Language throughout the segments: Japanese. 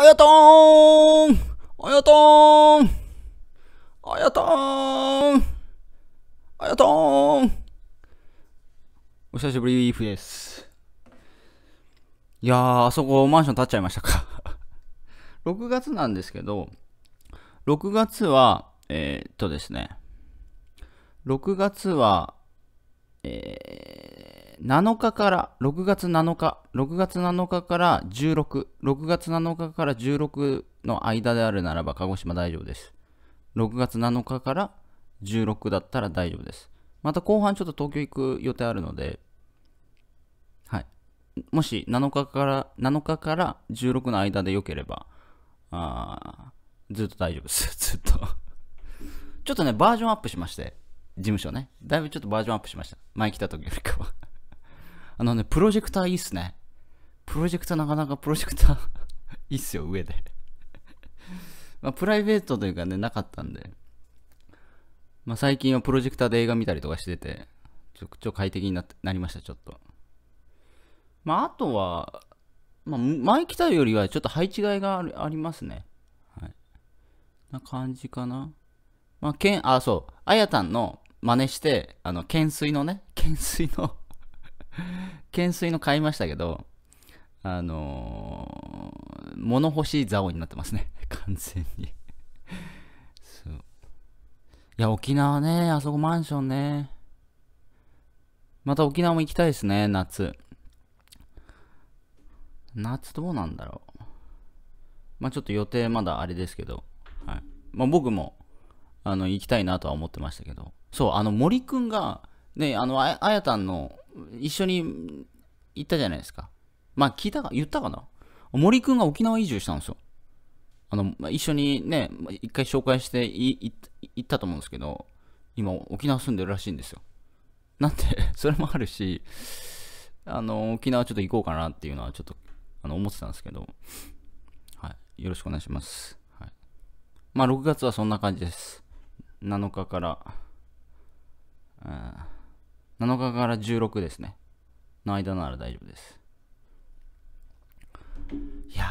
あやとーんあやとーんあやとーんあやとーんお久しぶり、ーフです。いやー、あそこマンション建っちゃいましたか6 月なんですけど、6月は、えー、っとですね、6月は、えー、7日から、6月7日、6月7日から16、6月7日から16の間であるならば鹿児島大丈夫です。6月7日から16だったら大丈夫です。また後半ちょっと東京行く予定あるので、はい。もし7日から、7日から16の間で良ければ、あずっと大丈夫です。ずっとちょっとね、バージョンアップしまして、事務所ね。だいぶちょっとバージョンアップしました。前来た時よりかはあのね、プロジェクターいいっすね。プロジェクターなかなか プロジェクターいいっすよ、上で まあ、プライベートというかね、なかったんで。まあ、最近はプロジェクターで映画見たりとかしてて、ちょ、ちょ快適になってなりました、ちょっと。まあ、あとは、まあ、前来たよりはちょっと配置替えがありますね。はい。な感じかな。まあ、けん、あ、そう、あやたんの真似して、あの、懸垂のね、懸垂の 懸垂の買いましたけど、あのー、物欲しいザになってますね。完全にそう。いや、沖縄ね、あそこマンションね。また沖縄も行きたいですね、夏。夏どうなんだろう。まあちょっと予定まだあれですけど、はい。まあ僕も、あの、行きたいなとは思ってましたけど。そう、あの、森くんが、ね、あの、あやたんの一緒に行ったじゃないですか。まあ、聞いたか、言ったかな森くんが沖縄移住したんですよ。あの、まあ、一緒にね、一回紹介して行ったと思うんですけど、今、沖縄住んでるらしいんですよ。なんで それもあるし、あの、沖縄ちょっと行こうかなっていうのはちょっと、あの、思ってたんですけど、はい。よろしくお願いします。はい。まあ、6月はそんな感じです。7日から、7日から16ですね。の間なら大丈夫です。いや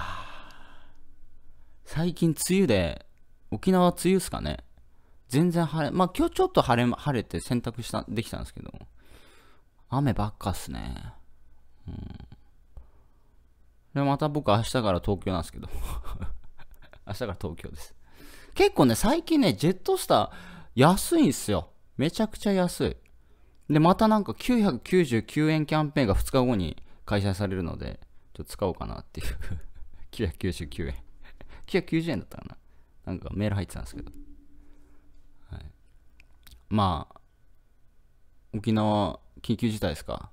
最近梅雨で、沖縄梅雨っすかね。全然晴れ、まあ今日ちょっと晴れ、晴れて洗濯した、できたんですけど、雨ばっかっすね。うん。で、また僕明日から東京なんですけど 明日から東京です。結構ね、最近ね、ジェットスター安いんすよ。めちゃくちゃ安い。で、またなんか999円キャンペーンが2日後に開催されるので、ちょっと使おうかなっていう999 円990円だったかな。なんかメール入ってたんですけど。はい。まあ、沖縄緊急事態ですか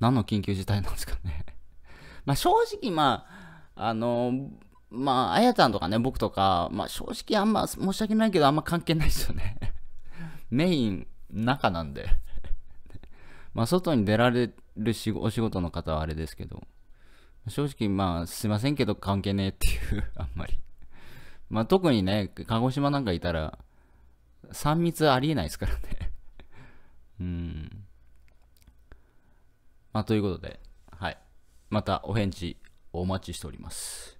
何の緊急事態なんですかね まあ正直まあ、あのまあ、あやちゃんとかね、僕とか、まあ正直あんま申し訳ないけどあんま関係ないですよねメイン中なんで まあ外に出られるしお仕事の方はあれですけど、正直まあすいませんけど関係ねえっていう あんまりまあ特にね、鹿児島なんかいたら、3密ありえないですからね うん。まあということで、はい。またお返事お待ちしております。